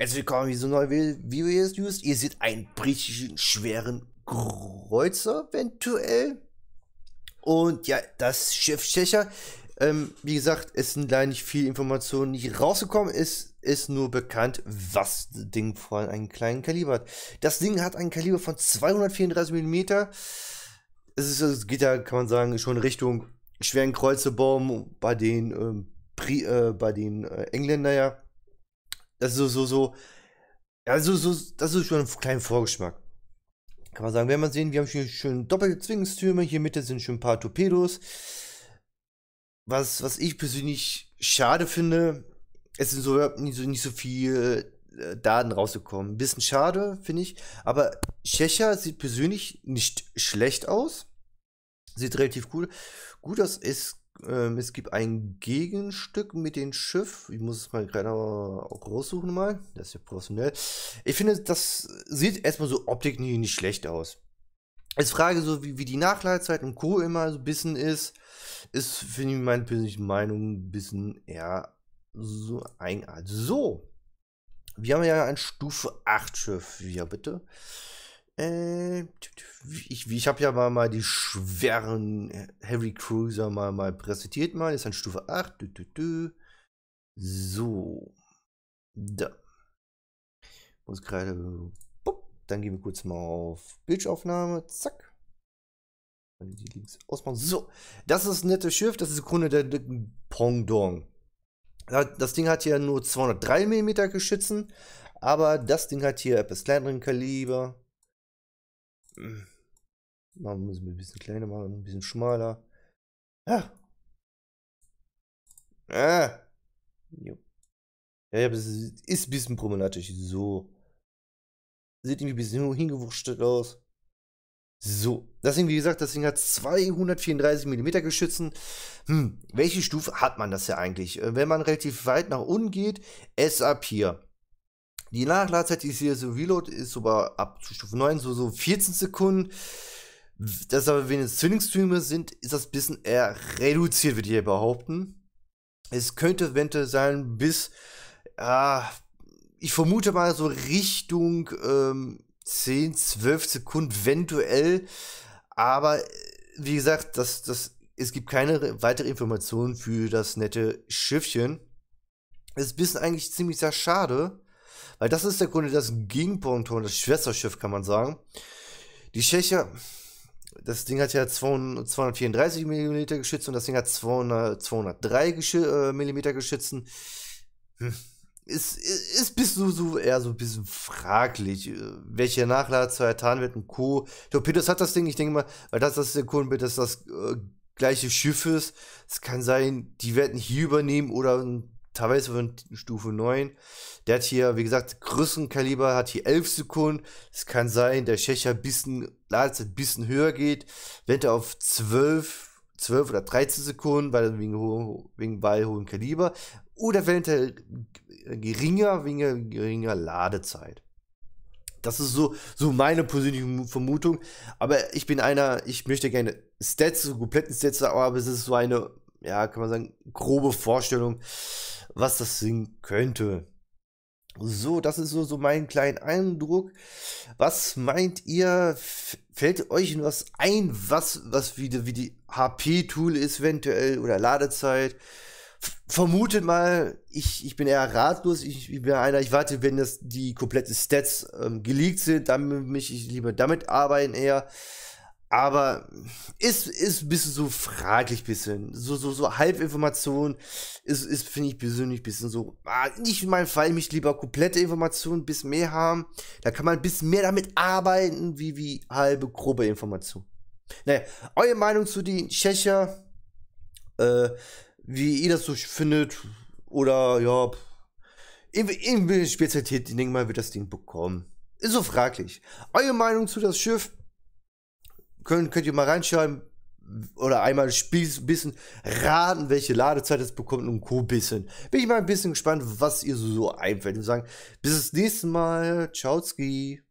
Herzlich willkommen zu neuen Video News. Ihr seht einen britischen schweren Kreuzer eventuell. Und ja, das Schiff Tschecher. Ähm, wie gesagt, es sind leider nicht viel Informationen nicht rausgekommen. Es ist nur bekannt, was das Ding vor allem einen kleinen Kaliber hat. Das Ding hat einen Kaliber von 234 mm. Es, ist, es geht ja, kann man sagen, schon Richtung schweren Kreuzebaum bei den, ähm, Pri, äh, bei den äh, Engländer ja. Also so, so, also so, das ist schon ein kleiner Vorgeschmack. Kann man sagen, wenn man sehen, wir haben hier schön doppelte Doppelzwingstürme, hier Mitte sind schon ein paar Torpedos. Was, was ich persönlich schade finde, es sind so nicht so, nicht so viel äh, Daten rausgekommen. Ein bisschen schade, finde ich. Aber Schächer sieht persönlich nicht schlecht aus. Sieht relativ cool gut aus. Es ähm, es gibt ein Gegenstück mit dem Schiff. Ich muss es mal gerade auch raussuchen mal. Das ist ja professionell. Ich finde, das sieht erstmal so optik nie, nicht schlecht aus. Als Frage, so wie, wie die Nachladezeit und Co. immer so ein bisschen ist, ist, finde ich, meine persönliche Meinung ein bisschen eher so eigenartig. Also so. Wir haben ja ein Stufe 8 Schiff. Ja, bitte. Ähm, ich, ich habe ja mal, mal die schweren äh, Heavy Cruiser mal, mal präsentiert. Mal ist an Stufe 8. Dü, dü, dü. So. Da. Muss gerade. Dann gehen wir kurz mal auf Bildaufnahme. Zack. Dann die links ausmachen. So. Das ist ein nettes Schiff. Das ist im Grunde der, der Pongdong. Das Ding hat ja nur 203 mm Geschützen. Aber das Ding hat hier etwas kleineren Kaliber. Machen hm. müssen wir ein bisschen kleiner machen, ein bisschen schmaler. Ah. Ah. Jo. Ja, ja, es ist ein bisschen problematisch. So. Sieht irgendwie ein bisschen hingewurschtelt aus. So, das Ding, wie gesagt, das Ding hat 234 mm Geschützen. Hm, welche Stufe hat man das ja eigentlich? Äh, wenn man relativ weit nach unten geht, SAP hier. Die Nachladezeit, die ist hier so Reload, ist sogar ab Stufe 9, so, so 14 Sekunden. Das aber, wenn es Zwillingsstreamer sind, ist das ein bisschen eher reduziert, würde ich hier behaupten. Es könnte eventuell sein, bis, äh, ich vermute mal so Richtung ähm, 10, 12 Sekunden, eventuell. Aber wie gesagt, das, das, es gibt keine weitere Informationen für das nette Schiffchen. Es ist ein bisschen eigentlich ziemlich sehr schade. Weil das ist der Grund, das Gegenpunkt, das Schwesterschiff kann man sagen. Die Tscheche, das Ding hat ja 234 mm Geschütze und das Ding hat 200, 203 Gesch äh, mm Geschützen. Ist, hm, ist, ist bis so, so eher so ein bisschen fraglich, äh, welche Nachladezeit getan wird Ein Co. Torpedos hat das Ding, ich denke mal, weil das, das ist der Grund, dass das äh, gleiche Schiff ist. Es kann sein, die werden hier übernehmen oder ein teilweise von Stufe 9. Der hat hier, wie gesagt, größeren Kaliber, hat hier 11 Sekunden. Es kann sein, der Schächer ein bisschen, Ladezeit ein bisschen höher geht. Wenn er auf 12, 12 oder 13 Sekunden, weil wegen, ho wegen bei hohem Kaliber. Oder wenn er geringer, wegen geringer Ladezeit. Das ist so, so meine persönliche Vermutung. Aber ich bin einer, ich möchte gerne Stats, so kompletten Stats, aber es ist so eine ja, kann man sagen, grobe Vorstellung was das singen könnte. So, das ist so, so mein kleiner Eindruck. Was meint ihr? Fällt euch was ein, was, was wie die, wie die HP-Tool ist eventuell oder Ladezeit? vermutet mal, ich, ich bin eher ratlos, ich, ich bin einer, ich warte, wenn das die kompletten Stats ähm, geleakt sind, dann möchte ich lieber damit arbeiten eher. Aber ist, ist bisschen so fraglich, bisschen. So, so, so Halbinformation ist, ist finde ich persönlich bisschen so. Ah, nicht mein Fall, mich lieber komplette Informationen, bis mehr haben. Da kann man ein bisschen mehr damit arbeiten, wie, wie halbe, grobe Information. Naja, eure Meinung zu den Tschecher, äh, wie ihr das so findet, oder ja, irgendwie Spezialität, ich denke mal, wird das Ding bekommen. Ist so fraglich. Eure Meinung zu das Schiff, Könnt, könnt ihr mal reinschreiben oder einmal ein bisschen raten, welche Ladezeit es bekommt und Co. bisschen. Bin ich mal ein bisschen gespannt, was ihr so einfällt. Und sagen, bis das nächste Mal. Ciao, Ski.